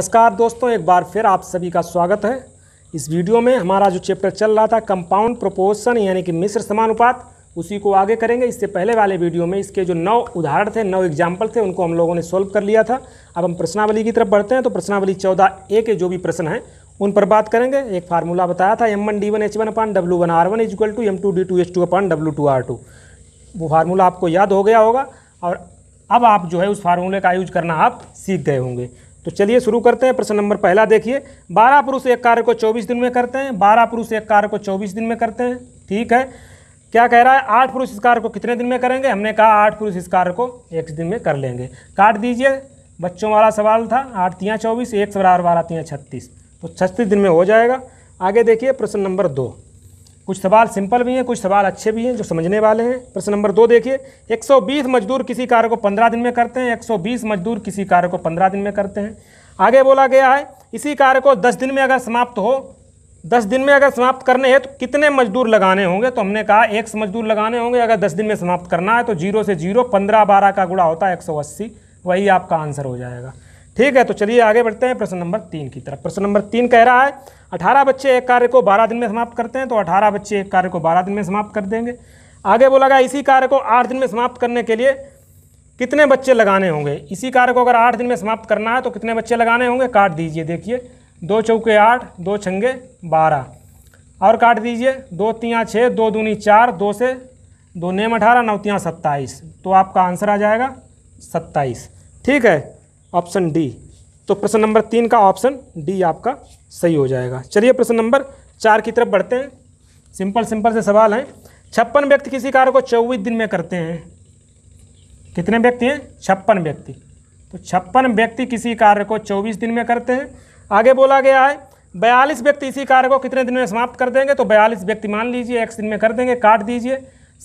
नमस्कार दोस्तों एक बार फिर आप सभी का स्वागत है इस वीडियो में हमारा जो चैप्टर चल रहा था कंपाउंड प्रोपोर्शन यानी कि मिश्र समानुपात उसी को आगे करेंगे इससे पहले वाले वीडियो में इसके जो नौ उदाहरण थे नौ एग्जाम्पल थे उनको हम लोगों ने सॉल्व कर लिया था अब हम प्रश्नावली की तरफ बढ़ते हैं तो प्रश्नावली चौदह ए के जो भी प्रश्न हैं उन पर बात करेंगे एक फार्मूला बताया था M one D one H one upon W one R one is equal to M two D two H two upon W two R two वो फार्मूला आपको याद हो गया होगा और अब आप जो है उस फार्मूले का यूज करना आप सीख गए होंगे तो चलिए शुरू करते हैं प्रश्न नंबर पहला देखिए बारह पुरुष एक कार्य को चौबीस दिन में करते हैं बारह पुरुष एक कार्य को चौबीस दिन में करते हैं ठीक है क्या कह रहा है आठ पुरुष इस कार्य को कितने दिन में करेंगे हमने कहा आठ पुरुष इस कार्य को एक दिन में कर लेंगे काट दीजिए बच्चों वाला सवाल था आठ तिया चौबीस एक सवाल बारह तिया छत्तीस तो छत्तीस दिन में हो जाएगा आगे देखिए प्रश्न नंबर दो कुछ सवाल सिंपल भी हैं कुछ सवाल अच्छे भी हैं जो समझने वाले हैं प्रश्न नंबर दो देखिए 120 मजदूर किसी कार्य को 15 दिन में करते हैं 120 मजदूर किसी कार्य को 15 दिन में करते हैं आगे बोला गया है इसी कार्य को 10 दिन में अगर समाप्त हो 10 दिन में अगर समाप्त करने हैं तो कितने मजदूर लगाने होंगे तो हमने कहा एक मजदूर लगाने होंगे अगर दस दिन में समाप्त करना है तो जीरो से जीरो पंद्रह बारह का गुड़ा होता है एक वही आपका आंसर हो जाएगा ठीक है तो चलिए आगे बढ़ते हैं प्रश्न नंबर तीन की तरफ प्रश्न नंबर तीन कह रहा है 18 बच्चे एक कार्य को 12 दिन में समाप्त करते हैं तो 18 बच्चे एक कार्य को 12 दिन में समाप्त कर देंगे आगे बोला गया इसी कार्य को 8 दिन में समाप्त करने के लिए कितने बच्चे लगाने होंगे इसी कार्य को अगर 8 दिन में समाप्त करना है तो कितने बच्चे लगाने होंगे काट दीजिए देखिए दो चौके आठ दो छंगे बारह और काट दीजिए दो तियाँ छः दो दूनी चार दो से दो नेम अठारह नौ तियाँ सत्ताईस तो आपका आंसर आ जाएगा सत्ताईस ठीक है ऑप्शन डी तो प्रश्न नंबर तीन का ऑप्शन डी आपका सही हो जाएगा चलिए प्रश्न नंबर चार की तरफ बढ़ते हैं सिंपल सिंपल से सवाल हैं छप्पन व्यक्ति किसी कार्य को चौबीस दिन में करते हैं कितने व्यक्ति हैं छप्पन व्यक्ति तो छप्पन व्यक्ति किसी कार्य को चौबीस दिन में करते हैं आगे बोला गया है बयालीस व्यक्ति इसी कार्य को कितने दिन में समाप्त कर देंगे तो बयालीस व्यक्ति मान लीजिए एक दिन में कर देंगे काट दीजिए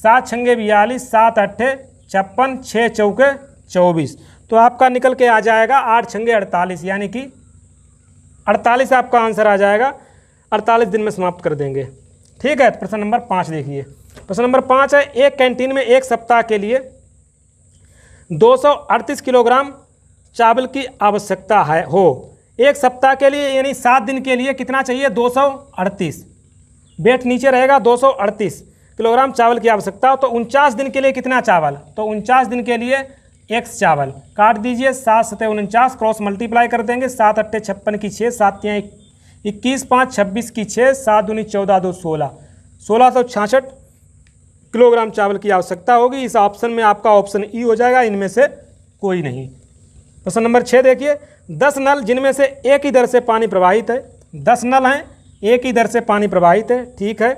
सात छंगे बयालीस सात अट्ठे छप्पन छः चौके चौबीस तो आपका निकल के आ जाएगा आठ छंगे अड़तालीस यानी कि अड़तालीस आपका आंसर आ जाएगा अड़तालीस दिन में समाप्त कर देंगे ठीक है तो प्रश्न नंबर पाँच देखिए प्रश्न नंबर पाँच है एक कैंटीन में एक सप्ताह के लिए दो किलोग्राम चावल की आवश्यकता है हो एक सप्ताह के लिए यानी सात दिन के लिए कितना चाहिए दो वेट नीचे रहेगा 238 किलोग्राम चावल की आवश्यकता हो तो उनचास दिन के लिए कितना चावल तो उनचास दिन के लिए एक्स चावल काट दीजिए सात सतह उनचास क्रॉस मल्टीप्लाई कर देंगे सात अट्ठे छप्पन की छः सात यहाँ इक्कीस पाँच छब्बीस की छः सात दूनी चौदह दो सोलह सोलह सौ छाछठ किलोग्राम चावल की आवश्यकता होगी इस ऑप्शन में आपका ऑप्शन ई e हो जाएगा इनमें से कोई नहीं प्रश्न नंबर छः देखिए दस नल जिनमें से एक ही दर से पानी प्रवाहित है दस नल हैं एक ही दर से पानी प्रवाहित है ठीक है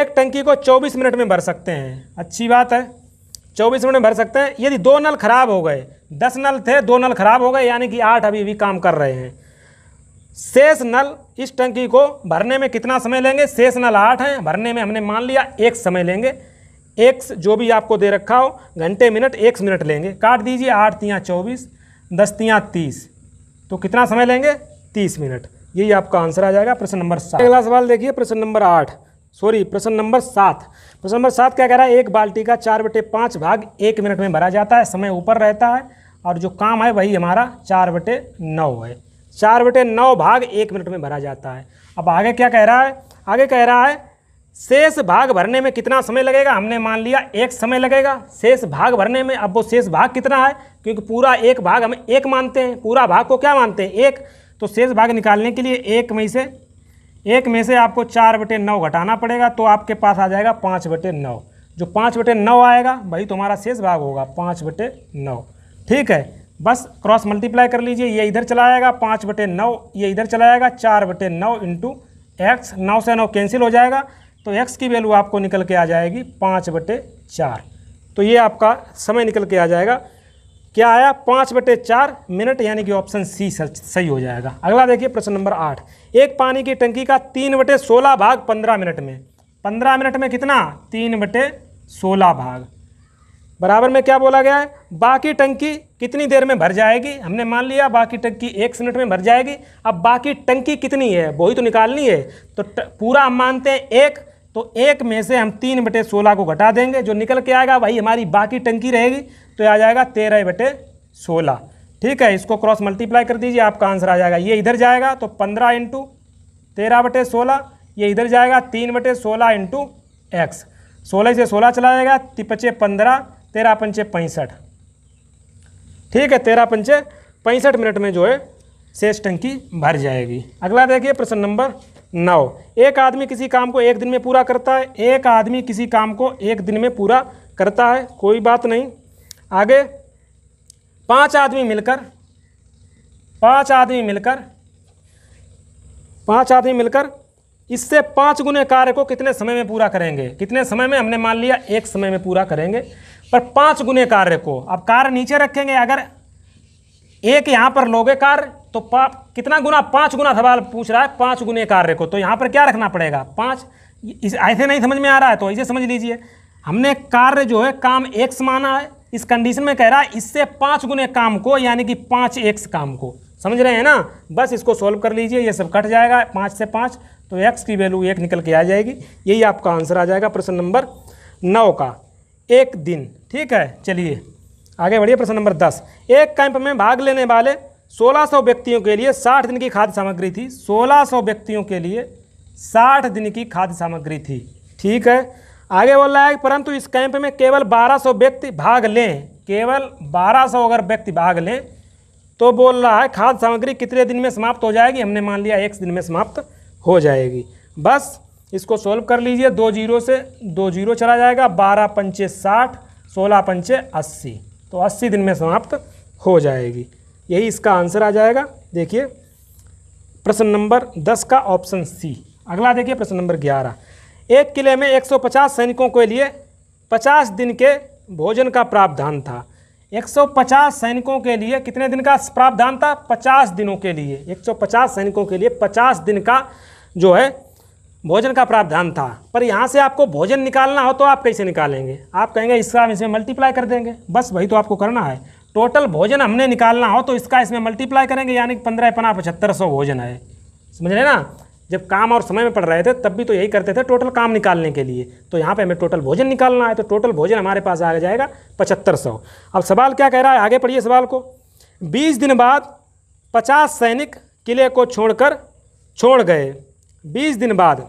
एक टंकी को चौबीस मिनट में भर सकते हैं अच्छी बात है चौबीस मिनट में भर सकते हैं यदि दो नल खराब हो गए दस नल थे दो नल खराब हो गए यानी कि आठ अभी भी काम कर रहे हैं शेष नल इस टंकी को भरने में कितना समय लेंगे शेष नल आठ हैं भरने में हमने मान लिया एक समय लेंगे एक जो भी आपको दे रखा हो घंटे मिनट एक मिनट लेंगे काट दीजिए आठ तियाँ चौबीस दस तियाँ तीस तो कितना समय लेंगे तीस मिनट यही आपका आंसर आ जाएगा प्रश्न नंबर सात अगला सवाल देखिए प्रश्न नंबर आठ सॉरी प्रश्न नंबर सात क्वेश्चन नंबर सात क्या कह रहा है एक बाल्टी का चार बटे पाँच भाग एक मिनट में भरा जाता है समय ऊपर रहता है और जो काम है वही हमारा चार बटे नौ है चार बटे नौ भाग एक मिनट में भरा जाता है अब आगे क्या कह रहा है आगे कह रहा है शेष भाग भरने में कितना समय लगेगा हमने मान लिया एक समय लगेगा शेष भाग भरने में अब वो शेष भाग कितना है क्योंकि पूरा एक भाग हम एक मानते हैं पूरा भाग को क्या मानते हैं एक तो शेष भाग निकालने के लिए एक में से एक में से आपको चार बटे नौ घटाना पड़ेगा तो आपके पास आ जाएगा पाँच बटे नौ जो पाँच बटे नौ आएगा वही तुम्हारा शेष भाग होगा पाँच बटे नौ ठीक है बस क्रॉस मल्टीप्लाई कर लीजिए ये इधर चला आएगा पाँच बटे नौ ये इधर चला आएगा चार बटे नौ इंटू एक्स नौ से नौ कैंसिल हो जाएगा तो एक्स की वैल्यू आपको निकल के आ जाएगी पाँच बटे चार तो ये आपका समय निकल के आ जाएगा क्या आया पाँच बटे चार मिनट यानी कि ऑप्शन सी सही हो जाएगा अगला देखिए प्रश्न नंबर आठ एक पानी की टंकी का तीन बटे सोलह भाग पंद्रह मिनट में पंद्रह मिनट में कितना तीन बटे सोलह भाग बराबर में क्या बोला गया है बाकी टंकी कितनी देर में भर जाएगी हमने मान लिया बाकी टंकी एक मिनट में भर जाएगी अब बाकी टंकी कितनी है वही तो निकालनी है तो पूरा हम मानते हैं एक तो एक में से हम तीन बटे सोलह को घटा देंगे जो निकल के आएगा वही हमारी बाकी टंकी रहेगी तो आ जाएगा तेरह बटे सोलह ठीक है इसको क्रॉस मल्टीप्लाई कर दीजिए आपका आंसर आ जाएगा ये इधर जाएगा तो पंद्रह इंटू तेरह बटे सोलह ये इधर जाएगा तीन बटे सोलह इंटू एक्स सोलह से सोलह चला जाएगा तिपचे पंद्रह तेरह पंचे पैंसठ ठीक है तेरह पंचे पैंसठ मिनट में जो है शेष टंकी भर जाएगी अगला देखिए प्रश्न नंबर नौ एक आदमी किसी काम को एक दिन में पूरा करता है एक आदमी किसी काम को एक दिन में पूरा करता है कोई बात नहीं आगे पांच आदमी मिलकर पांच आदमी मिलकर पांच आदमी मिलकर इससे पाँच गुने कार्य को कितने समय में पूरा करेंगे कितने समय में हमने मान लिया एक समय में पूरा करेंगे पर पाँच गुने कार्य को अब कार्य नीचे रखेंगे अगर एक यहाँ पर लोगे कार्य तो पा कितना गुना पाँच गुना सवाल पूछ रहा है पाँच गुने कार्य को तो यहाँ पर क्या रखना पड़ेगा पाँच इस ऐसे नहीं समझ में आ रहा है तो ऐसे समझ लीजिए हमने कार्य जो है काम एक्स माना है इस कंडीशन में कह रहा है इससे पाँच गुने काम को यानी कि पाँच एक्स काम को समझ रहे हैं ना बस इसको सॉल्व कर लीजिए ये सब कट जाएगा पाँच से पाँच तो एक्स की वैल्यू एक निकल के आ जाएगी यही आपका आंसर आ जाएगा प्रश्न नंबर नौ का एक दिन ठीक है चलिए आगे बढ़िए प्रश्न नंबर दस एक कैंप में भाग लेने वाले 1600 व्यक्तियों के लिए 60 दिन की खाद्य सामग्री थी 1600 व्यक्तियों के लिए 60 दिन की खाद्य सामग्री थी ठीक है आगे बोल रहा है परंतु इस कैंप में केवल 1200 व्यक्ति भाग लें केवल 1200 अगर व्यक्ति भाग लें तो बोल रहा है खाद्य सामग्री कितने दिन में समाप्त हो जाएगी हमने मान लिया एक दिन में समाप्त हो जाएगी बस इसको सोल्व कर लीजिए दो जीरो से दो जीरो चला जाएगा बारह पंचे साठ सोलह पंचे अस्सी तो अस्सी दिन में समाप्त हो जाएगी यही इसका आंसर आ जाएगा देखिए प्रश्न नंबर दस का ऑप्शन सी अगला देखिए प्रश्न नंबर ग्यारह एक किले में 150 सैनिकों के लिए 50 दिन के भोजन का प्रावधान था 150 सैनिकों के लिए कितने दिन का प्रावधान था 50 दिनों के लिए 150 सैनिकों के लिए 50 दिन का जो है भोजन का प्रावधान था पर यहाँ से आपको भोजन निकालना हो तो आप कैसे निकालेंगे आप कहेंगे इसका हम इसमें मल्टीप्लाई कर देंगे बस वही तो आपको करना है टोटल भोजन हमने निकालना हो तो इसका इसमें मल्टीप्लाई करेंगे यानी कि पंद्रह पना पचहत्तर सौ भोजन है समझ रहे ना जब काम और समय में पढ़ रहे थे तब भी तो यही करते थे टोटल काम निकालने के लिए तो यहाँ पे हमें टोटल भोजन निकालना है तो टोटल भोजन हमारे पास आ जाएगा पचहत्तर सौ अब सवाल क्या कह रहा है आगे पढ़िए सवाल को बीस दिन बाद पचास सैनिक किले को छोड़कर छोड़ गए बीस दिन बाद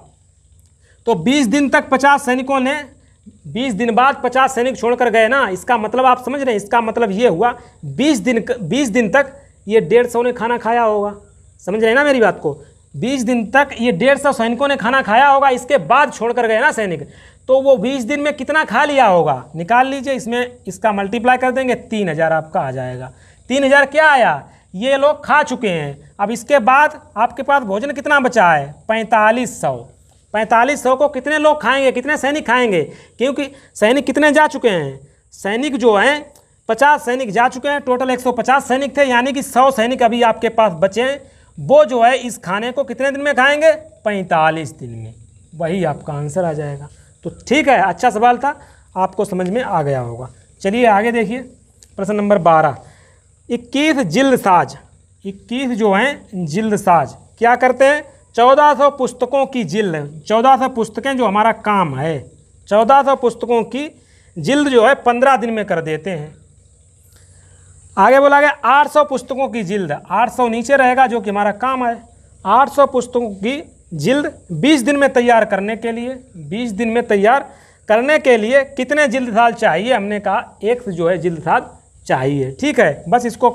तो बीस दिन तक पचास सैनिकों ने बीस दिन बाद पचास सैनिक छोड़कर गए ना इसका मतलब आप समझ रहे हैं इसका मतलब ये हुआ बीस दिन बीस दिन तक ये डेढ़ सौ ने खाना खाया होगा समझ रहे हैं ना मेरी बात को बीस दिन तक ये डेढ़ सौ सैनिकों ने खाना खाया होगा इसके बाद छोड़कर गए ना सैनिक तो वो बीस दिन में कितना खा लिया होगा निकाल लीजिए इसमें इसका मल्टीप्लाई कर देंगे तीन हज़ार आपका आ जाएगा तीन हज़ार क्या आया ये लोग खा चुके हैं अब इसके बाद आपके पास भोजन कितना बचा है पैंतालीस सौ पैंतालीस सौ को कितने लोग खाएंगे कितने सैनिक खाएंगे क्योंकि सैनिक कितने जा चुके हैं सैनिक जो हैं पचास सैनिक जा चुके हैं टोटल एक सौ पचास सैनिक थे यानी कि सौ सैनिक अभी आपके पास बचे हैं वो जो है इस खाने को कितने दिन में खाएंगे पैंतालीस दिन में वही आपका आंसर आ जाएगा तो ठीक है अच्छा सवाल था आपको समझ में आ गया होगा चलिए आगे देखिए प्रश्न नंबर बारह इक्कीस जिल्द साज इक्कीस जो हैं जिल्द साज क्या करते हैं चौदह सौ पुस्तकों की जिल्द चौदह सौ पुस्तकें जो हमारा काम है चौदह सौ पुस्तकों की जिल्द जो है पंद्रह दिन में कर देते हैं आगे बोला गया आठ सौ पुस्तकों की जिल्द आठ सौ नीचे रहेगा जो कि हमारा काम है आठ सौ पुस्तकों की जिल्द बीस दिन में तैयार करने के लिए बीस दिन में तैयार करने के लिए कितने जिल्द साल चाहिए हमने कहा एक जो है जिल्द साल चाहिए ठीक है बस इसको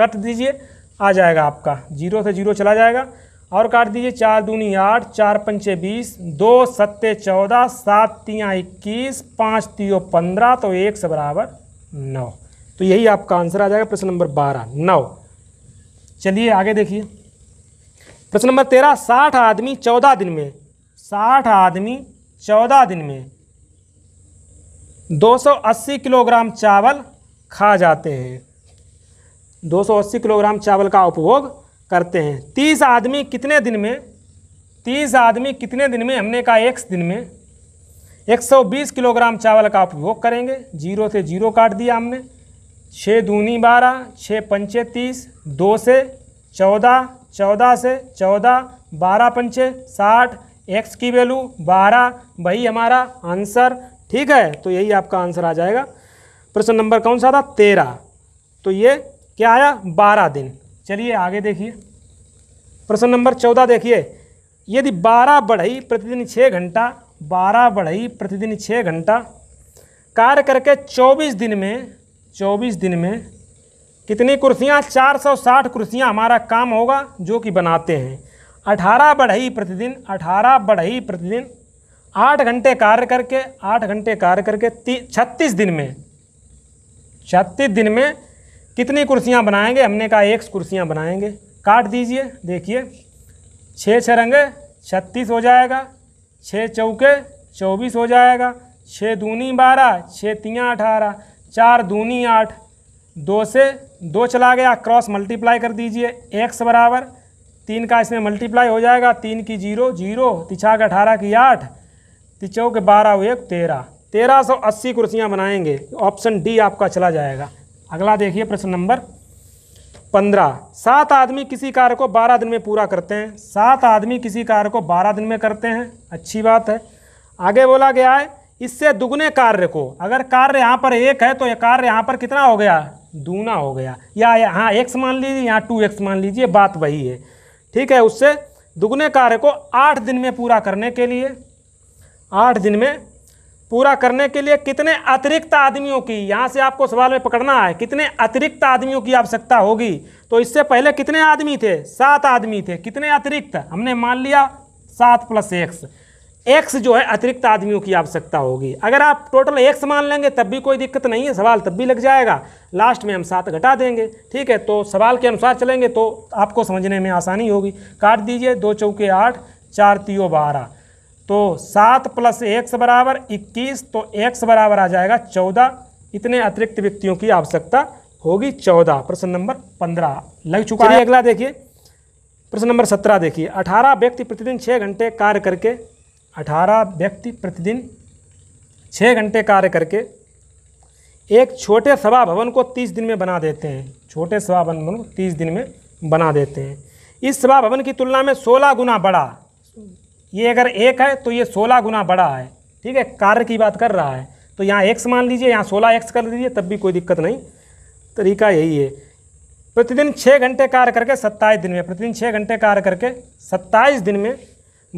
कट दीजिए आ जाएगा आपका जीरो से जीरो चला जाएगा और काट दीजिए चार दूनी आठ चार पंचे बीस दो सत्ते चौदह सात तियाँ इक्कीस पाँच तियो पंद्रह तो एक से बराबर नौ तो यही आपका आंसर आ जाएगा प्रश्न नंबर बारह नौ चलिए आगे देखिए प्रश्न नंबर तेरह साठ आदमी चौदह दिन में साठ आदमी चौदह दिन में दो सौ अस्सी किलोग्राम चावल खा जाते हैं दो सौ अस्सी किलोग्राम चावल का उपभोग करते हैं तीस आदमी कितने दिन में तीस आदमी कितने दिन में हमने कहा एक दिन में 120 किलोग्राम चावल का उपभोग करेंगे जीरो से जीरो काट दिया हमने छः दूनी बारह छः पंचे तीस दो से चौदह चौदह से चौदह बारह पंचे साठ एक्स की वैल्यू बारह वही हमारा आंसर ठीक है तो यही आपका आंसर आ जाएगा प्रश्न नंबर कौन सा था तेरह तो ये क्या आया बारह दिन चलिए आगे देखिए प्रश्न नंबर चौदह देखिए यदि बारह बढ़ई प्रतिदिन छः घंटा बारह बढ़ई प्रतिदिन छः घंटा कार्य करके चौबीस दिन में चौबीस दिन में कितनी कुर्सियाँ चार सौ साठ कुर्सियाँ हमारा काम होगा जो कि बनाते हैं अठारह बढ़ई प्रतिदिन अठारह बढ़ई प्रतिदिन आठ घंटे कार्य करके आठ घंटे कार्य करके छत्तीस दिन में छत्तीस दिन में कितनी कुर्सियाँ बनाएंगे हमने कहा एक कुर्सियाँ बनाएंगे काट दीजिए देखिए छः छः रंगे छत्तीस हो जाएगा छः चौके चौबीस हो जाएगा छः दूनी बारह छः तियाँ अठारह चार दूनी आठ दो से दो चला गया क्रॉस मल्टीप्लाई कर दीजिए एक्स बराबर तीन का इसमें मल्टीप्लाई हो जाएगा तीन की जीरो जीरो तिछा के अठारह की आठ तिचौ के बारह एक तेरह तेरह सौ अस्सी कुर्सियाँ बनाएंगे ऑप्शन डी आपका चला जाएगा अगला देखिए प्रश्न नंबर पंद्रह सात आदमी किसी कार्य को बारह दिन में पूरा करते हैं सात आदमी किसी कार्य को बारह दिन में करते हैं अच्छी बात है आगे बोला गया है इससे दुगने कार्य को अगर कार्य यहाँ पर एक है तो यह कार्य यहाँ पर कितना हो गया दूना हो गया या यहाँ एक्स मान लीजिए यहाँ टू एक्स मान लीजिए बात वही है ठीक है उससे दुगने कार्य को आठ दिन में पूरा करने के लिए आठ दिन में पूरा करने के लिए कितने अतिरिक्त आदमियों की यहाँ से आपको सवाल में पकड़ना है कितने अतिरिक्त आदमियों की आवश्यकता होगी तो इससे पहले कितने आदमी थे सात आदमी थे कितने अतिरिक्त हमने मान लिया सात प्लस एक्स एक्स जो है अतिरिक्त आदमियों की आवश्यकता होगी अगर आप टोटल एक्स मान लेंगे तब भी कोई दिक्कत नहीं है सवाल तब भी लग जाएगा लास्ट में हम सात घटा देंगे ठीक है तो सवाल के अनुसार चलेंगे तो आपको समझने में आसानी होगी काट दीजिए दो चौके आठ चार तीयो बारह तो सात प्लस एक्स बराबर इक्कीस तो एक्स बराबर आ जाएगा चौदह इतने अतिरिक्त व्यक्तियों की आवश्यकता होगी चौदह प्रश्न नंबर पंद्रह लग चुका है अगला देखिए प्रश्न नंबर सत्रह देखिए अठारह व्यक्ति प्रतिदिन छः घंटे कार्य करके अठारह व्यक्ति प्रतिदिन छः घंटे कार्य करके एक छोटे सभा भवन को तीस दिन में बना देते हैं छोटे सभा भवन को तीस दिन में बना देते हैं इस सभा भवन की तुलना में सोलह गुना बड़ा ये अगर एक है तो ये सोलह गुना बड़ा है ठीक है कार्य की बात कर रहा है तो यहाँ एक्स मान लीजिए यहाँ सोलह एक्स कर दीजिए तब भी कोई दिक्कत नहीं तरीका यही है प्रतिदिन छः घंटे कार्य करके सत्ताईस दिन में प्रतिदिन छः घंटे कार्य करके सत्ताईस दिन में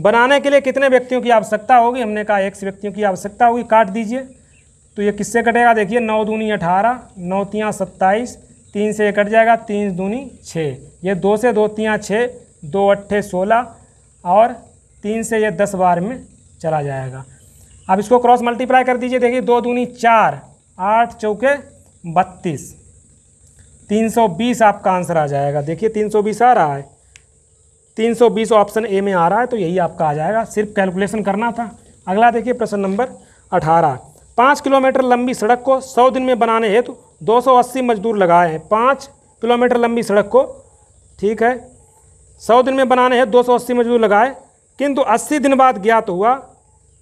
बनाने के लिए कितने व्यक्तियों की आवश्यकता होगी हमने कहा एक्स व्यक्तियों की आवश्यकता होगी काट दीजिए तो ये किससे कटेगा देखिए नौ दूनी अठारह नौ तियाँ सत्ताईस तीन से कट जाएगा तीन दूनी छः ये दो से दो तियाँ छः दो अट्ठे सोलह और तीन से ये दस बार में चला जाएगा अब इसको क्रॉस मल्टीप्लाई कर दीजिए देखिए दो दूनी चार आठ चौके बत्तीस तीन सौ बीस आपका आंसर आ जाएगा देखिए तीन सौ बीस आ रहा है तीन सौ बीस ऑप्शन ए में आ रहा है तो यही आपका आ जाएगा सिर्फ कैलकुलेशन करना था अगला देखिए प्रश्न नंबर अठारह पाँच किलोमीटर लंबी सड़क को सौ दिन में बनाने हेतु दो सौ अस्सी मजदूर लगाए हैं पाँच किलोमीटर लंबी सड़क को ठीक है सौ दिन में बनाने हैं दो सौ अस्सी मजदूर लगाए किंतु 80 दिन बाद ज्ञात हुआ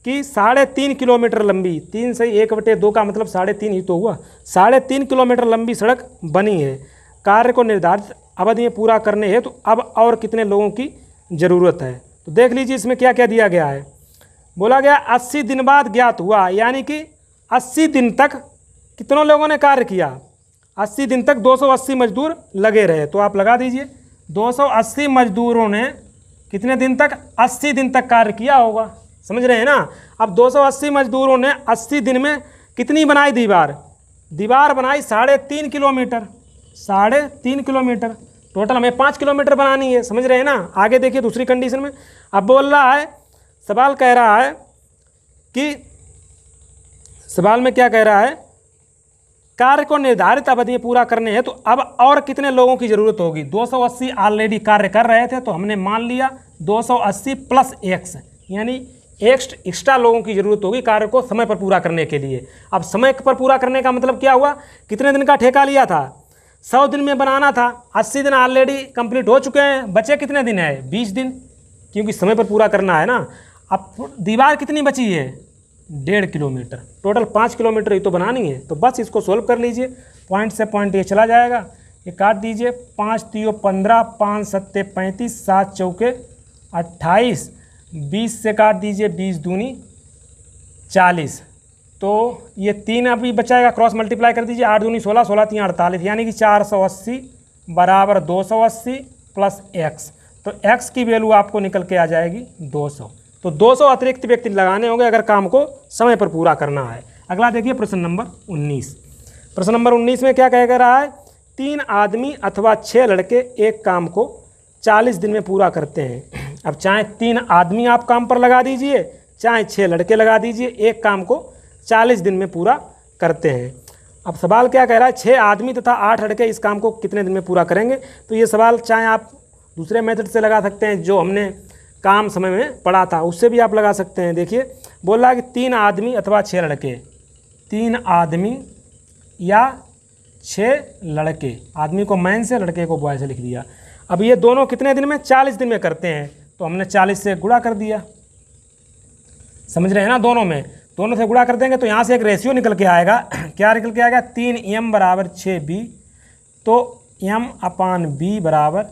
कि साढ़े तीन किलोमीटर लंबी तीन से एक बटे दो का मतलब साढ़े तीन ही तो हुआ साढ़े तीन किलोमीटर लंबी सड़क बनी है कार्य को निर्धारित अवधि में पूरा करने है तो अब और कितने लोगों की ज़रूरत है तो देख लीजिए इसमें क्या क्या दिया गया है बोला गया अस्सी दिन बाद ज्ञात हुआ यानी कि अस्सी दिन तक कितनों लोगों ने कार्य किया अस्सी दिन तक 280 मजदूर लगे रहे तो आप लगा दीजिए 280 मजदूरों ने कितने दिन तक 80 दिन तक कार्य किया होगा समझ रहे हैं ना अब 280 मजदूरों ने 80 दिन में कितनी बनाई दीवार दीवार बनाई साढ़े तीन किलोमीटर साढ़े तीन किलोमीटर टोटल हमें पाँच किलोमीटर बनानी है समझ रहे हैं ना आगे देखिए दूसरी कंडीशन में अब बोल रहा है सवाल कह रहा है कि सवाल में क्या कह रहा है कार्य को निर्धारित अवधि में पूरा करने हैं तो अब और कितने लोगों की ज़रूरत होगी 280 ऑलरेडी कार्य कर रहे थे तो हमने मान लिया 280 प्लस एक्स यानी एक्स्ट एक्स्ट्रा लोगों की ज़रूरत होगी कार्य को समय पर पूरा करने के लिए अब समय पर पूरा करने का मतलब क्या हुआ कितने दिन का ठेका लिया था सौ दिन में बनाना था अस्सी दिन ऑलरेडी कंप्लीट हो चुके हैं बचे कितने दिन है बीस दिन क्योंकि समय पर पूरा करना है ना अब दीवार कितनी बची है डेढ़ किलोमीटर टोटल पाँच किलोमीटर ये तो बनानी है तो बस इसको सोल्व कर लीजिए पॉइंट से पॉइंट ये चला जाएगा ये काट दीजिए पाँच तीयो पंद्रह पाँच सत्ते पैंतीस सात चौके अट्ठाईस बीस से काट दीजिए बीस दूनी चालीस तो ये तीन अभी बचाएगा क्रॉस मल्टीप्लाई कर दीजिए आठ दूनी सोलह सोलह तीन अड़तालीस यानी कि चार सौ अस्सी बराबर दो सौ अस्सी प्लस एक्स तो एक्स की वैल्यू आपको निकल के आ जाएगी दो सौ तो दो सौ अतिरिक्त व्यक्ति लगाने होंगे अगर काम को समय पर पूरा करना है अगला देखिए प्रश्न नंबर उन्नीस प्रश्न नंबर उन्नीस में क्या कह रहा है तीन आदमी अथवा छः लड़के एक काम को चालीस दिन में पूरा करते हैं अब चाहे तीन आदमी आप काम पर लगा दीजिए चाहे छः लड़के लगा दीजिए एक काम को चालीस दिन में पूरा करते हैं अब सवाल क्या कह रहा है छः आदमी तथा आठ लड़के इस काम को कितने दिन में पूरा करेंगे तो ये सवाल चाहे आप दूसरे मेथड से लगा सकते हैं जो हमने काम समय में पढ़ा था उससे भी आप लगा सकते हैं देखिए बोल रहा है कि तीन आदमी अथवा छः लड़के तीन आदमी या छः लड़के आदमी को मैन से लड़के को बॉय से लिख दिया अब ये दोनों कितने दिन में चालीस दिन में करते हैं तो हमने चालीस से गुड़ा कर दिया समझ रहे हैं ना दोनों में दोनों से गुड़ा कर देंगे तो यहाँ से एक रेशियो निकल के आएगा क्या निकल के आएगा तीन एम बराबर छः बी तो एम अपान बी बराबर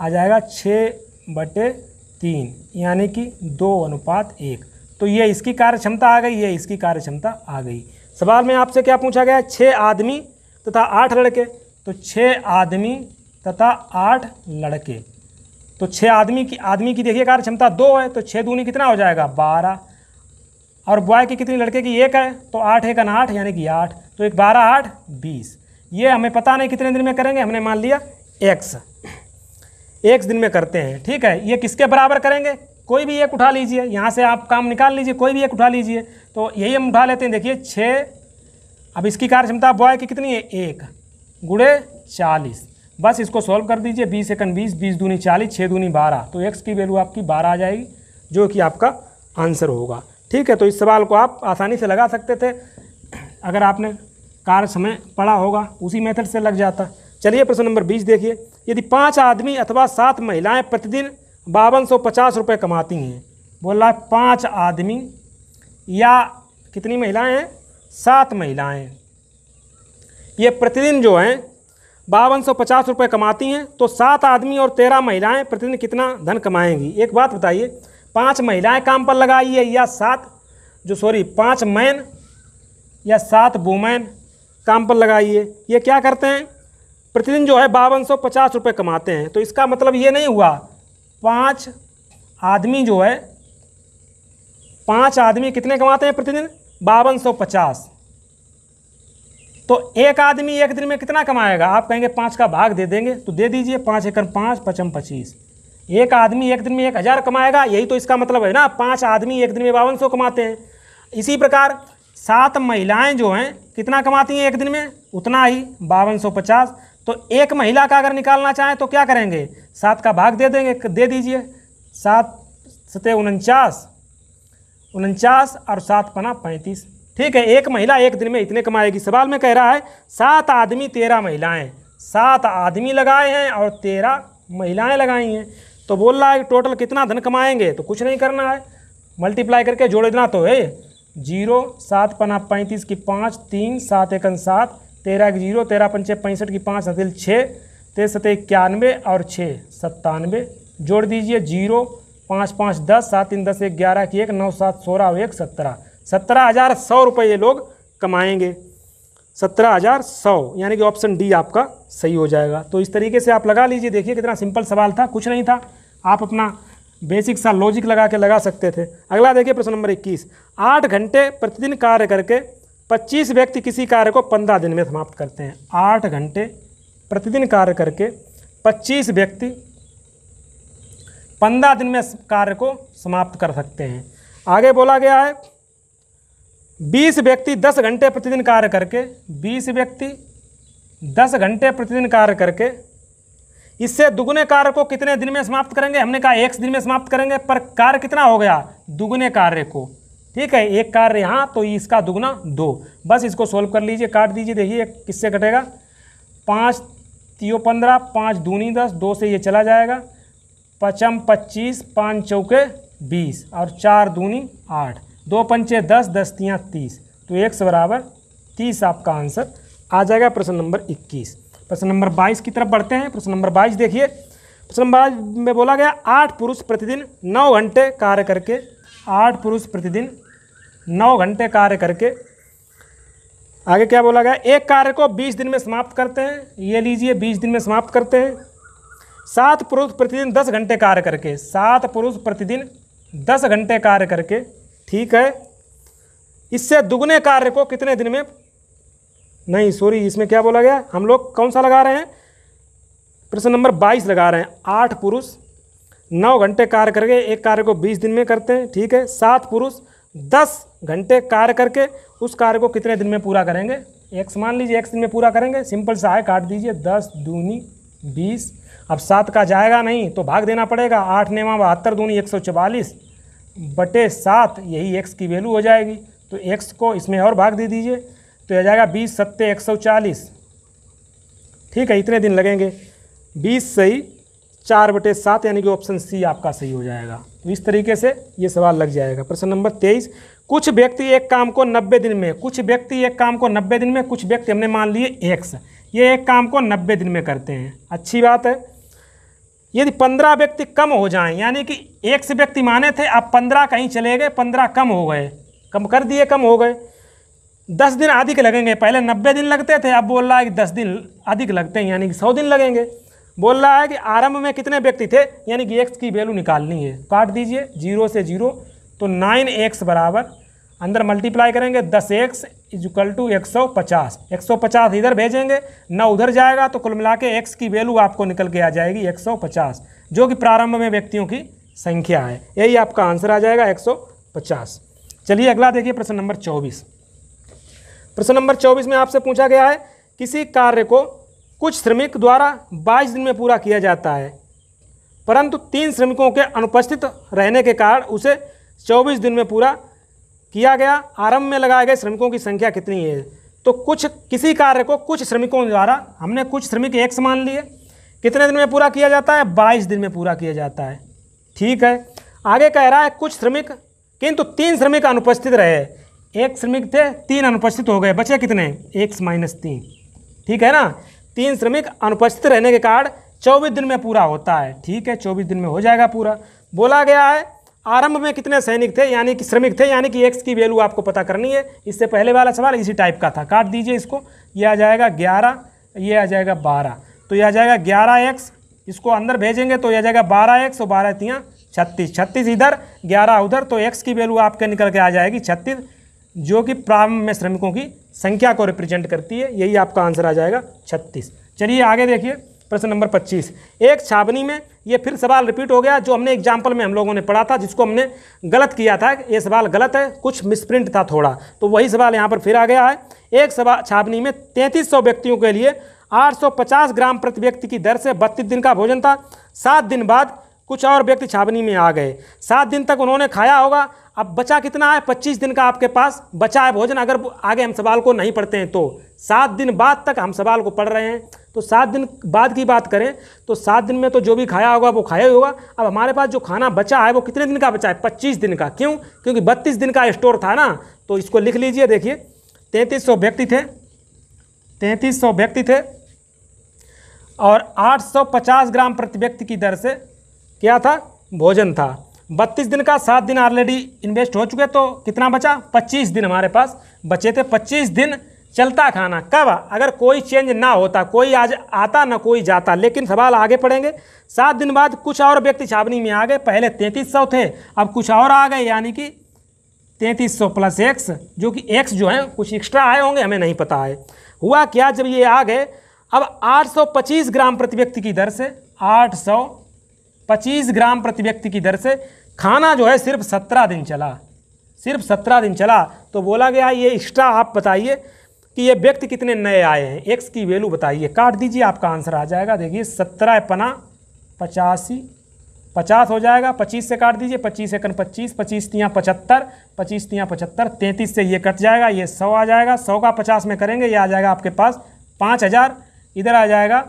आ जाएगा छः बटे तीन यानी कि दो अनुपात एक तो ये इसकी कार्य क्षमता आ गई ये इसकी कार्य क्षमता आ गई सवाल में आपसे क्या पूछा गया छः आदमी तथा तो आठ लड़के तो छः आदमी तथा आठ लड़के तो छः आदमी की आदमी की देखिए कार्य क्षमता दो है तो छः दूनी कितना हो जाएगा बारह और बॉय की कितनी लड़के की एक है तो आठ एक आठ यानी कि आठ तो एक बारह आठ बीस ये हमें पता नहीं कितने दिन में करेंगे हमने मान लिया एक्स एक्स दिन में करते हैं ठीक है ये किसके बराबर करेंगे कोई भी एक उठा लीजिए यहाँ से आप काम निकाल लीजिए कोई भी एक उठा लीजिए तो यही हम उठा लेते हैं देखिए छः अब इसकी कार्य क्षमता बॉय की कितनी है एक गुड़े चालीस बस इसको सॉल्व कर दीजिए बीस एकन बीस बीस दूनी चालीस छः दूनी बारह तो एक्स की वैल्यू आपकी बारह आ जाएगी जो कि आपका आंसर होगा ठीक है तो इस सवाल को आप आसानी से लगा सकते थे अगर आपने कार्य समय पढ़ा होगा उसी मेथड से लग जाता चलिए प्रश्न नंबर बीस देखिए यदि पाँच आदमी अथवा सात महिलाएँ प्रतिदिन बावन सौ पचास रुपये कमाती हैं बोल रहा है पाँच आदमी या कितनी महिलाएं हैं सात महिलाएं ये प्रतिदिन जो हैं बावन सौ पचास रुपये कमाती हैं तो सात आदमी और तेरह महिलाएं प्रतिदिन कितना धन कमाएंगी एक बात बताइए पांच महिलाएं काम पर लगाई है या सात जो सॉरी पांच मैन या सात वुमैन काम पर लगाइए ये क्या करते हैं प्रतिदिन जो है बावन सौ पचास रुपये कमाते हैं तो इसका मतलब ये नहीं हुआ पाँच आदमी जो है पाँच आदमी कितने कमाते हैं प्रतिदिन बावन सौ पचास तो एक आदमी एक दिन में कितना कमाएगा आप कहेंगे पाँच का भाग दे देंगे तो दे दीजिए पाँच एकड़ पाँच पचम पच्चीस एक आदमी एक दिन में एक हज़ार कमाएगा यही तो इसका मतलब है ना पाँच आदमी एक दिन में बावन सौ कमाते हैं इसी प्रकार सात महिलाएं जो हैं कितना कमाती हैं एक दिन में उतना ही बावन सौ पचास तो एक महिला का अगर निकालना चाहें तो क्या करेंगे सात का भाग दे देंगे दे दीजिए सात सतह उनचास उनचास और सात पना पैंतीस ठीक है एक महिला एक दिन में इतने कमाएगी सवाल में कह रहा है सात आदमी तेरह महिलाएं सात आदमी लगाए हैं और तेरह महिलाएं लगाई हैं तो बोल रहा है कि टोटल कितना धन कमाएंगे तो कुछ नहीं करना है मल्टीप्लाई करके जोड़ देना तो है जीरो सात पना पैंतीस की पाँच तीन सात एकन सात तेरह की जीरो तेरह पंचे पैंसठ की पाँच हथिल छः तेईस सत इक्यानवे और छः सत्तानवे जोड़ दीजिए जीरो पाँच पाँच दस सात तीन दस एक ग्यारह की एक नौ सात सोलह और एक सत्रह सत्रह हज़ार सौ रुपये ये लोग कमाएंगे सत्रह हज़ार सौ यानी कि ऑप्शन डी आपका सही हो जाएगा तो इस तरीके से आप लगा लीजिए देखिए कितना सिंपल सवाल था कुछ नहीं था आप अपना बेसिक सा लॉजिक लगा के लगा सकते थे अगला देखिए प्रश्न नंबर इक्कीस आठ घंटे प्रतिदिन कार्य करके पच्चीस व्यक्ति किसी कार्य को पंद्रह दिन में समाप्त करते हैं आठ घंटे प्रतिदिन कार्य करके पच्चीस व्यक्ति पंद्रह दिन में कार्य को समाप्त कर सकते हैं आगे बोला गया है बीस व्यक्ति दस घंटे प्रतिदिन कार्य करके बीस व्यक्ति दस घंटे प्रतिदिन कार्य करके इससे दुगुने कार्य को कितने दिन में समाप्त करेंगे हमने कहा एक दिन में समाप्त करेंगे पर कार्य कितना हो गया दुगुने कार्य को ठीक है एक कार्य यहाँ तो इसका दुगुना दो बस इसको सोल्व कर लीजिए काट दीजिए देखिए किससे कटेगा पाँच तीयो पंद्रह पाँच दूनी दस दो से ये चला जाएगा पचम पच्चीस पाँच चौके बीस और चार दूनी आठ दो पंचे दस दस्तियाँ तीस तो एक से बराबर तीस आपका आंसर आ जाएगा प्रश्न नंबर इक्कीस प्रश्न नंबर बाईस की तरफ बढ़ते हैं प्रश्न नंबर बाईस देखिए प्रश्न नंबर बाईस में बोला गया आठ पुरुष प्रतिदिन नौ घंटे कार्य करके आठ पुरुष प्रतिदिन नौ घंटे कार्य करके आगे क्या बोला गया एक कार्य को बीस दिन में समाप्त करते हैं ये लीजिए बीस दिन में समाप्त करते हैं सात पुरुष प्रतिदिन दस घंटे कार्य करके सात पुरुष प्रतिदिन दस घंटे कार्य करके ठीक है इससे दुगने कार्य को कितने दिन में नहीं सॉरी इसमें क्या बोला गया हम लोग कौन सा लगा रहे हैं प्रश्न नंबर बाईस लगा रहे हैं आठ पुरुष नौ घंटे कार्य करके एक कार्य को बीस दिन में करते हैं ठीक है सात पुरुष दस घंटे कार्य करके उस कार्य को कितने दिन में पूरा करेंगे एक मान लीजिए एक दिन में पूरा करेंगे सिंपल सा है काट दीजिए दस दूनी बीस अब सात का जाएगा नहीं तो भाग देना पड़ेगा आठ नेवा बहत्तर दूनी एक सौ चवालीस बटे सात यही एक्स की वैल्यू हो जाएगी तो एक्स को इसमें और भाग दे दीजिए तो यह जाएगा बीस सत्ते एक सौ चालीस ठीक है इतने दिन लगेंगे बीस सही चार बटे सात यानी कि ऑप्शन सी आपका सही हो जाएगा तो इस तरीके से ये सवाल लग जाएगा प्रश्न नंबर तेईस कुछ व्यक्ति एक काम को नब्बे दिन में कुछ व्यक्ति एक काम को नब्बे दिन में कुछ व्यक्ति हमने मान लिए एक्स ये एक काम को नब्बे दिन में करते हैं अच्छी बात है यदि पंद्रह व्यक्ति कम हो जाएं यानी कि एक से व्यक्ति माने थे आप पंद्रह कहीं चले गए पंद्रह कम हो गए कम कर दिए कम हो गए दस दिन अधिक लगेंगे पहले नब्बे दिन लगते थे अब बोल रहा है कि दस दिन अधिक लगते हैं यानी कि सौ दिन लगेंगे बोल रहा है कि आरंभ में कितने व्यक्ति थे यानी कि एक्स की वैल्यू निकालनी है काट दीजिए जीरो से जीरो तो नाइन एक्स बराबर अंदर मल्टीप्लाई करेंगे दस एक्स इजकल टू एक सौ पचास एक सौ पचास इधर भेजेंगे ना उधर जाएगा तो कुल मिला के एक्स की वैल्यू आपको निकल के आ जाएगी एक सौ पचास जो कि प्रारंभ में व्यक्तियों की संख्या है यही आपका आंसर आ जाएगा एक सौ पचास चलिए अगला देखिए प्रश्न नंबर चौबीस प्रश्न नंबर चौबीस में आपसे पूछा गया है किसी कार्य को कुछ श्रमिक द्वारा बाईस दिन में पूरा किया जाता है परंतु तीन श्रमिकों के अनुपस्थित रहने के कारण उसे चौबीस दिन में पूरा किया गया आरंभ में लगाए गए श्रमिकों की संख्या कितनी है तो कुछ किसी कार्य को कुछ श्रमिकों द्वारा हमने कुछ श्रमिक एक समान लिए कितने दिन में पूरा किया जाता है बाईस दिन में पूरा किया जाता है ठीक है आगे कह रहा है कुछ श्रमिक किंतु तीन श्रमिक अनुपस्थित रहे एक श्रमिक थे तीन अनुपस्थित हो गए बचे कितने एक माइनस तीन ठीक है ना तीन श्रमिक अनुपस्थित रहने के कारण चौबीस दिन में पूरा होता है ठीक है चौबीस दिन में हो जाएगा पूरा बोला गया है आरंभ में कितने सैनिक थे यानी कि श्रमिक थे यानी कि एक्स की वैल्यू आपको पता करनी है इससे पहले वाला सवाल इसी टाइप का था काट दीजिए इसको ये आ जाएगा ग्यारह ये आ जाएगा बारह तो यह आ जाएगा ग्यारह एक्स इसको अंदर भेजेंगे तो यह आ जाएगा बारह एक्स और बारह तियाँ छत्तीस छत्तीस इधर ग्यारह उधर तो एक्स की वैल्यू आपके निकल के आ जाएगी छत्तीस जो कि प्रारंभ में श्रमिकों की संख्या को रिप्रेजेंट करती है यही आपका आंसर आ जाएगा छत्तीस चलिए आगे देखिए प्रश्न नंबर 25 एक छावनी में ये फिर सवाल रिपीट हो गया जो हमने एग्जाम्पल में हम लोगों ने पढ़ा था जिसको हमने गलत किया था ये सवाल गलत है कुछ मिसप्रिंट था थोड़ा तो वही सवाल यहाँ पर फिर आ गया है एक सवाल छावनी में तैंतीस व्यक्तियों के लिए आठ ग्राम प्रति व्यक्ति की दर से बत्तीस दिन का भोजन था सात दिन बाद कुछ और व्यक्ति छावनी में आ गए सात दिन तक उन्होंने खाया होगा अब बचा कितना है पच्चीस दिन का आपके पास बचा है भोजन अगर आगे हम सवाल को नहीं पढ़ते हैं तो सात दिन बाद तक हम सवाल को पढ़ रहे हैं तो सात दिन बाद की बात करें तो सात दिन में तो जो भी खाया होगा वो खाया ही होगा अब हमारे पास जो खाना बचा है वो कितने दिन का बचा है पच्चीस दिन का क्यों क्योंकि बत्तीस दिन का स्टोर था ना तो इसको लिख लीजिए देखिए तैंतीस सौ व्यक्ति थे तैंतीस सौ व्यक्ति थे और आठ सौ पचास ग्राम प्रति व्यक्ति की दर से क्या था भोजन था बत्तीस दिन का सात दिन ऑलरेडी इन्वेस्ट हो चुके तो कितना बचा पच्चीस दिन हमारे पास बचे थे पच्चीस दिन चलता खाना कब अगर कोई चेंज ना होता कोई आज आता ना कोई जाता लेकिन सवाल आगे पढ़ेंगे सात दिन बाद कुछ और व्यक्ति छावनी में आ गए पहले तैंतीस सौ थे अब कुछ और आ गए यानी कि तैंतीस सौ प्लस एक्स जो कि एक्स जो है कुछ एक्स्ट्रा आए होंगे हमें नहीं पता है हुआ क्या जब ये आ गए अब 825 ग्राम प्रति व्यक्ति की दर से 825 ग्राम प्रति व्यक्ति की दर से खाना जो है सिर्फ 17 दिन चला सिर्फ 17 दिन चला तो बोला गया ये एक्स्ट्रा आप बताइए कि ये व्यक्ति कितने नए आए हैं एक्स की वैल्यू बताइए काट दीजिए आपका आंसर आ जाएगा देखिए सत्रह पना पचासी पचास हो जाएगा पच्चीस से काट दीजिए पच्चीस एकन पच्चीस पच्चीस तियाँ पचहत्तर पच्चीस तियाँ पचहत्तर तैंतीस से ये कट जाएगा ये सौ आ जाएगा सौ का पचास में करेंगे ये आ जाएगा आपके पास पाँच हज़ार इधर आ जाएगा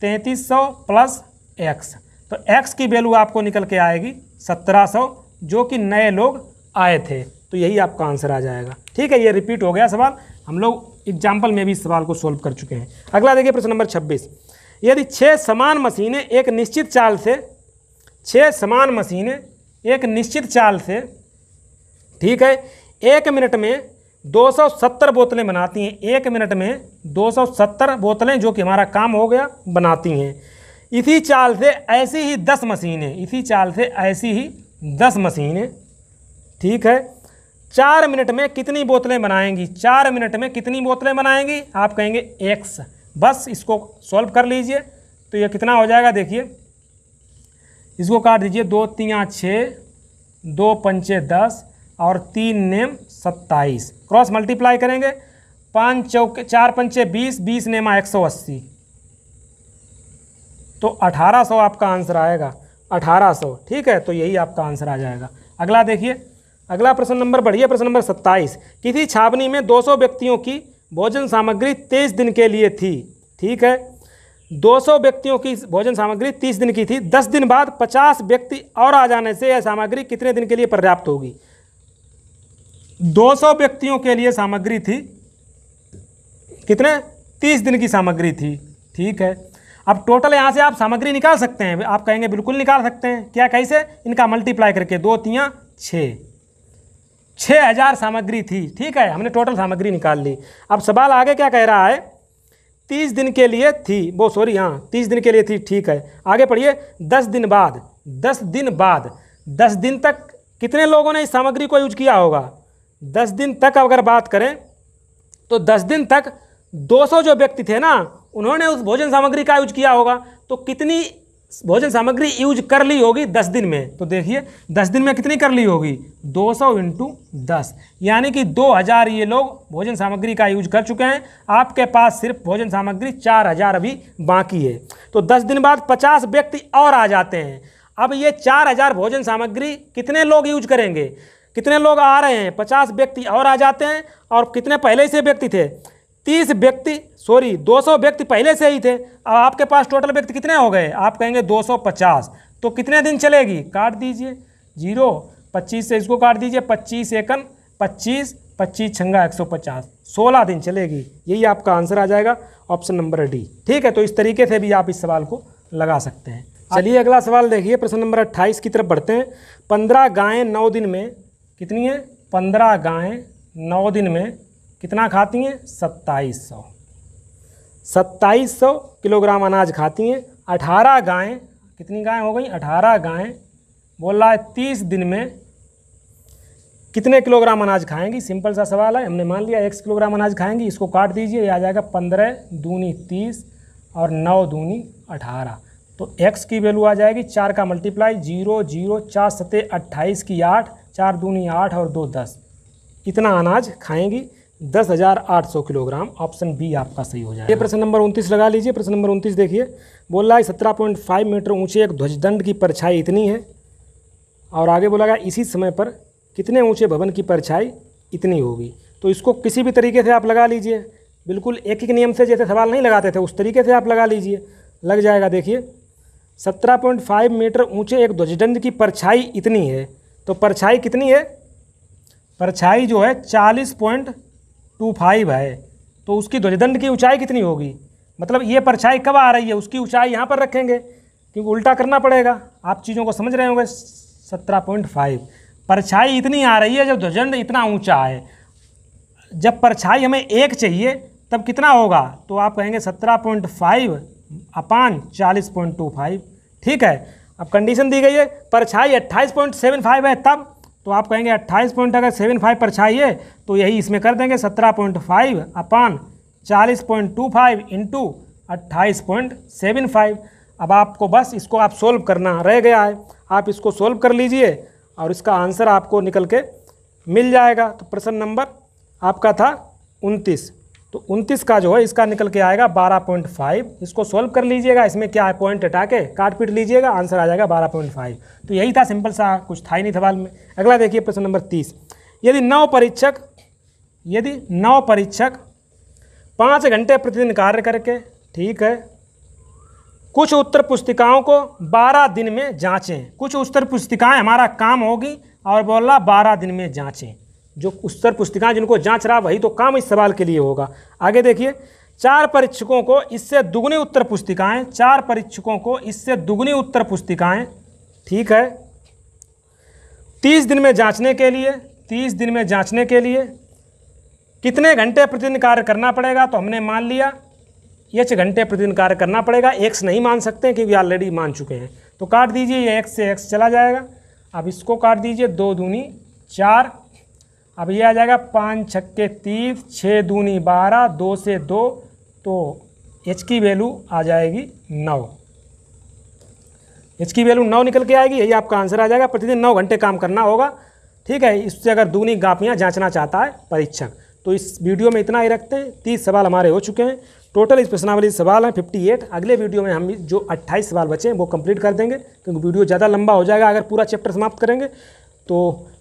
तैंतीस सौ प्लस एक्स तो एक्स की वैल्यू आपको निकल के आएगी सत्रह सौ जो कि नए लोग आए थे तो यही आपका आंसर आ जाएगा ठीक है ये रिपीट हो गया सवाल हम लोग एग्जाम्पल में भी इस सवाल को सोल्व कर चुके हैं अगला देखिए प्रश्न नंबर छब्बीस यदि छः समान मशीनें एक निश्चित चाल से छः समान मशीनें एक निश्चित चाल से ठीक है एक मिनट में 270 बोतलें बनाती हैं एक मिनट में 270 बोतलें जो कि हमारा काम हो गया बनाती हैं इसी चाल से ऐसी ही 10 मशीनें इसी चाल से ऐसी ही 10 मशीनें ठीक है चार मिनट में कितनी बोतलें बनाएंगी चार मिनट में कितनी बोतलें बनाएंगी आप कहेंगे एक्स बस इसको सॉल्व कर लीजिए तो ये कितना हो जाएगा देखिए इसको काट दीजिए दो तिया छः दो पंचे दस और तीन नेम सत्ताईस क्रॉस मल्टीप्लाई करेंगे पाँच चौके चार पंचे बीस बीस नेमा एक सौ अस्सी तो अठारह सौ आपका आंसर आएगा अठारह सौ ठीक है तो यही आपका आंसर आ जाएगा अगला देखिए अगला प्रश्न नंबर बढ़िया प्रश्न नंबर सत्ताईस किसी छावनी में 200 व्यक्तियों की भोजन सामग्री तेईस दिन के लिए थी ठीक है 200 व्यक्तियों की भोजन सामग्री 30 दिन की थी 10 दिन बाद 50 व्यक्ति और आ जाने से यह सामग्री कितने दिन के लिए पर्याप्त होगी 200 व्यक्तियों के लिए सामग्री थी कितने 30 दिन की सामग्री थी ठीक है अब टोटल यहाँ से आप सामग्री निकाल सकते हैं आप कहेंगे बिल्कुल निकाल सकते हैं क्या कैसे इनका मल्टीप्लाई करके दो तियाँ छः छः हज़ार सामग्री थी ठीक है हमने टोटल सामग्री निकाल ली अब सवाल आगे क्या कह रहा है तीस दिन के लिए थी वो सॉरी हाँ तीस दिन के लिए थी ठीक है आगे पढ़िए दस दिन बाद दस दिन बाद दस दिन तक कितने लोगों ने इस सामग्री को यूज किया होगा दस दिन तक अगर बात करें तो दस दिन तक 200 जो व्यक्ति थे ना उन्होंने उस भोजन सामग्री का यूज किया होगा तो कितनी भोजन सामग्री यूज कर ली होगी दस दिन में तो देखिए दस दिन में कितनी कर ली होगी दो सौ इंटू दस यानी कि दो हज़ार ये लोग भोजन सामग्री का यूज कर चुके हैं आपके पास सिर्फ भोजन सामग्री चार हज़ार अभी बाकी है तो दस दिन बाद पचास व्यक्ति और आ जाते हैं अब ये चार हज़ार भोजन सामग्री कितने लोग यूज करेंगे कितने लोग आ रहे हैं पचास व्यक्ति और आ जाते हैं और कितने पहले से व्यक्ति थे तीस व्यक्ति सॉरी 200 व्यक्ति पहले से ही थे अब आपके पास टोटल व्यक्ति कितने हो गए आप कहेंगे 250 तो कितने दिन चलेगी काट दीजिए जीरो पच्चीस से इसको काट दीजिए पच्चीस एकन पच्चीस पच्चीस छंगा एक सौ पचास सोलह दिन चलेगी यही आपका आंसर आ जाएगा ऑप्शन नंबर डी ठीक है तो इस तरीके से भी आप इस सवाल को लगा सकते हैं चलिए अगला सवाल देखिए प्रश्न नंबर अट्ठाईस की तरफ बढ़ते हैं पंद्रह गायें नौ दिन में कितनी है पंद्रह गायें नौ दिन में कितना खाती हैं सत्ताईस सौ सत्ताईस सौ किलोग्राम अनाज खाती हैं अठारह गायें कितनी गायें हो गई अठारह गायें बोल रहा है तीस दिन में कितने किलोग्राम अनाज खाएंगी सिंपल सा सवाल है हमने मान लिया एक किलोग्राम अनाज खाएंगी इसको काट दीजिए आ जाएगा पंद्रह दूनी तीस और नौ दूनी अठारह तो एक्स की वैल्यू आ जाएगी चार का मल्टीप्लाई जीरो जीरो चार सतह अट्ठाईस की आठ चार दूनी आठ और दो दस इतना अनाज खाएंगी दस हज़ार आठ सौ किलोग्राम ऑप्शन बी आपका सही हो जाएगा ये प्रश्न नंबर उनतीस लगा लीजिए प्रश्न नंबर उनतीस देखिए बोल रहा है सत्रह पॉइंट फाइव मीटर ऊंचे एक ध्वजदंड की परछाई इतनी है और आगे बोला गया इसी समय पर कितने ऊंचे भवन की परछाई इतनी होगी तो इसको किसी भी तरीके से आप लगा लीजिए बिल्कुल एक एक नियम से जैसे सवाल नहीं लगाते थे उस तरीके से आप लगा लीजिए लग जाएगा देखिए सत्रह मीटर ऊँचे एक ध्वजदंड की परछाई इतनी है तो परछाई कितनी है परछाई जो है चालीस पॉइंट टू फाइव है तो उसकी ध्वजदंड की ऊंचाई कितनी होगी मतलब ये परछाई कब आ रही है उसकी ऊंचाई यहाँ पर रखेंगे क्योंकि उल्टा करना पड़ेगा आप चीज़ों को समझ रहे होंगे सत्रह पॉइंट फाइव परछाई इतनी आ रही है जब ध्वजंड इतना ऊंचा है जब परछाई हमें एक चाहिए तब कितना होगा तो आप कहेंगे सत्रह पॉइंट फाइव अपान चालीस पॉइंट टू फाइव ठीक है अब कंडीशन दी गई है परछाई अट्ठाईस पॉइंट सेवन फाइव है तब तो आप कहेंगे अट्ठाईस पॉइंट अगर सेवन फाइव पर चाहिए तो यही इसमें कर देंगे सत्रह पॉइंट फाइव अपान चालीस पॉइंट टू फाइव इंटू अट्ठाईस पॉइंट सेवन फाइव अब आपको बस इसको आप सोल्व करना रह गया है आप इसको सोल्व कर लीजिए और इसका आंसर आपको निकल के मिल जाएगा तो प्रश्न नंबर आपका था उनतीस तो 29 का जो है इसका निकल के आएगा 12.5 इसको सॉल्व कर लीजिएगा इसमें क्या है पॉइंट हटा के काट पीट लीजिएगा आंसर आ जाएगा 12.5 तो यही था सिंपल सा कुछ था ही नहीं सवाल में अगला देखिए प्रश्न नंबर 30 यदि नौ परीक्षक यदि नौ परीक्षक पाँच घंटे प्रतिदिन कार्य करके ठीक है कुछ उत्तर पुस्तिकाओं को बारह दिन में जाँचें कुछ उत्तर पुस्तिकाएँ हमारा काम होगी और बोला बारह दिन में जाँचें जो उत्तर पुस्तिकाएं जिनको जांच रहा वही तो काम इस सवाल के लिए होगा आगे देखिए चार परीक्षकों को इससे दुगुनी उत्तर पुस्तिकाएं चार परीक्षकों को इससे दुगुनी उत्तर पुस्तिकाएं ठीक है तीस दिन में जांचने के लिए तीस दिन में जांचने के लिए कितने घंटे प्रतिदिन कार्य करना पड़ेगा तो हमने मान लिया एच घंटे प्रतिदिन कार्य करना पड़ेगा एक्स नहीं मान सकते क्योंकि ऑलरेडी मान चुके हैं तो काट दीजिए ये एक्स से एक्स चला जाएगा अब इसको काट दीजिए दो दूनी चार अब ये आ जाएगा पाँच छक्के तीस छः दूनी बारह दो से दो तो एच की वैल्यू आ जाएगी नौ एच की वैल्यू नौ निकल के आएगी यही आपका आंसर आ जाएगा प्रतिदिन नौ घंटे काम करना होगा ठीक है इससे अगर दूनी गापियाँ जांचना चाहता है परीक्षक तो इस वीडियो में इतना ही रखते हैं तीस सवाल हमारे हो चुके हैं टोटल इस प्रश्नावली सवाल हैं एट अगले वीडियो में हम जो अट्ठाईस सवाल बचे हैं वो कंप्लीट कर देंगे क्योंकि वीडियो ज़्यादा लंबा हो जाएगा अगर पूरा चैप्टर समाप्त करेंगे तो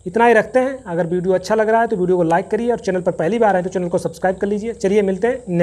इतना ही रखते हैं अगर वीडियो अच्छा लग रहा है तो वीडियो को लाइक करिए और चैनल पर पहली बार आए तो चैनल को सब्सक्राइब कर लीजिए चलिए मिलते हैं